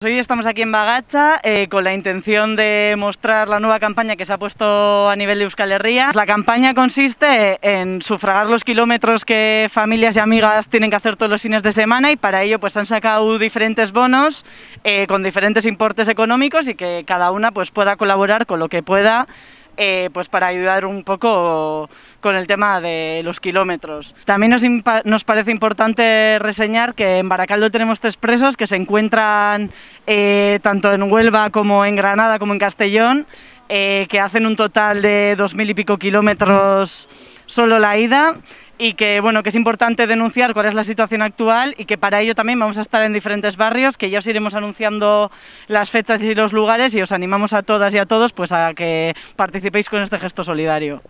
Pues hoy estamos aquí en Bagacha eh, con la intención de mostrar la nueva campaña que se ha puesto a nivel de Euskal Herria. La campaña consiste en sufragar los kilómetros que familias y amigas tienen que hacer todos los fines de semana y para ello pues han sacado diferentes bonos eh, con diferentes importes económicos y que cada una pues pueda colaborar con lo que pueda eh, pues para ayudar un poco con el tema de los kilómetros. También nos, parece importante reseñar que en Baracaldo tenemos tres presos que se encuentran eh, tanto en Huelva como en Granada como en Castellón, eh, que hacen un total de dos mil y pico kilómetros solo la ida y que bueno que es importante denunciar cuál es la situación actual y que para ello también vamos a estar en diferentes barrios que ya os iremos anunciando las fechas y los lugares y os animamos a todas y a todos pues a que participéis con este gesto solidario.